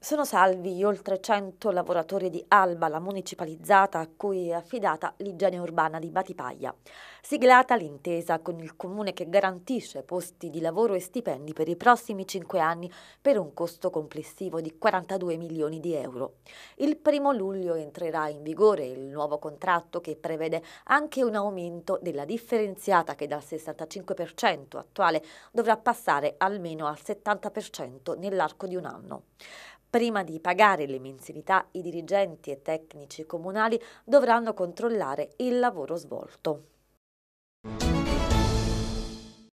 Sono salvi gli oltre 100 lavoratori di Alba, la municipalizzata a cui è affidata l'igiene urbana di Batipaglia. Siglata l'intesa con il comune che garantisce posti di lavoro e stipendi per i prossimi 5 anni per un costo complessivo di 42 milioni di euro. Il primo luglio entrerà in vigore il nuovo contratto che prevede anche un aumento della differenziata che dal 65% attuale dovrà passare almeno al 70% nell'arco di un anno. Prima di pagare le mensilità, i dirigenti e tecnici comunali dovranno controllare il lavoro svolto.